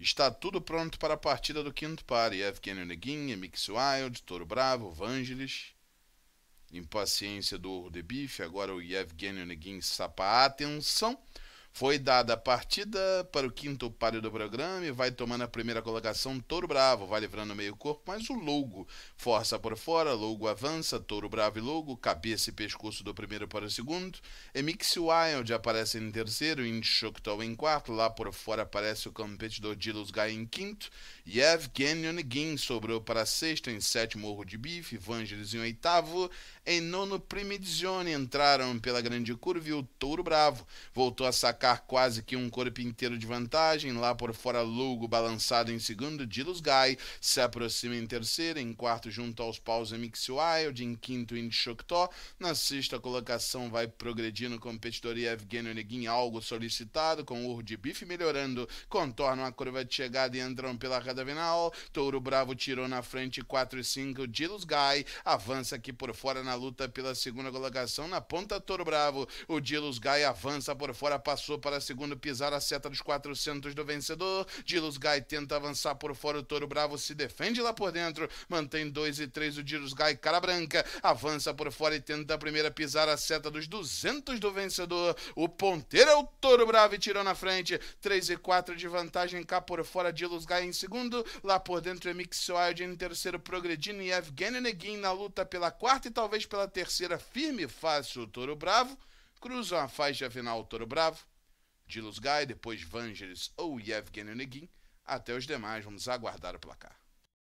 Está tudo pronto para a partida do quinto par. Evgeny Neguin, Mix Wild, Toro Bravo, Vangelis. Impaciência do Urro de Bife. Agora o Evgeny Neguin sapa atenção. Foi dada a partida para o quinto páreo do programa e vai tomando a primeira colocação Touro Bravo, vai livrando o meio corpo, mas o Logo força por fora, Logo avança, Touro Bravo e Logo, cabeça e pescoço do primeiro para o segundo. Emix Wild aparece em terceiro, Inchoctol em quarto, lá por fora aparece o competidor Dilos Gai em quinto, e Evgenion Gin sobrou para sexto, em sétimo Morro de Bife, Vangelis em oitavo, em nono Primizione entraram pela grande curva e o Touro Bravo voltou a sacar quase que um corpo inteiro de vantagem. Lá por fora, Lugo balançado em segundo. Dilos Guy se aproxima em terceiro. Em quarto, junto aos paus, Mix Wild. Em quinto, Indy Choctaw. Na sexta colocação, vai progredindo o competidor Evgeny Onegin, algo solicitado. Com o de bife melhorando, contornam a curva de chegada e entram pela final. Touro Bravo tirou na frente 4 e 5. Dilos Guy avança aqui por fora na luta pela segunda colocação. Na ponta, Touro Bravo. O Dilos Guy avança por fora, passou passou para a segunda pisar a seta dos 400 do vencedor. Dilos Gai tenta avançar por fora, o Toro Bravo se defende lá por dentro, mantém 2 e 3 o Dilos Gai, cara branca, avança por fora e tenta a primeira pisar a seta dos 200 do vencedor. O ponteiro é o Toro Bravo e tirou na frente, 3 e 4 de vantagem cá por fora, Dilos Gai em segundo, lá por dentro é Mix Wild em terceiro, Progredindo e Evgeny Neguin na luta pela quarta e talvez pela terceira, firme e fácil o Toro Bravo cruzam a faixa final Toro Bravo, Dilos Guy, depois Vangelis ou Yevgeny Neguin Até os demais, vamos aguardar o placar.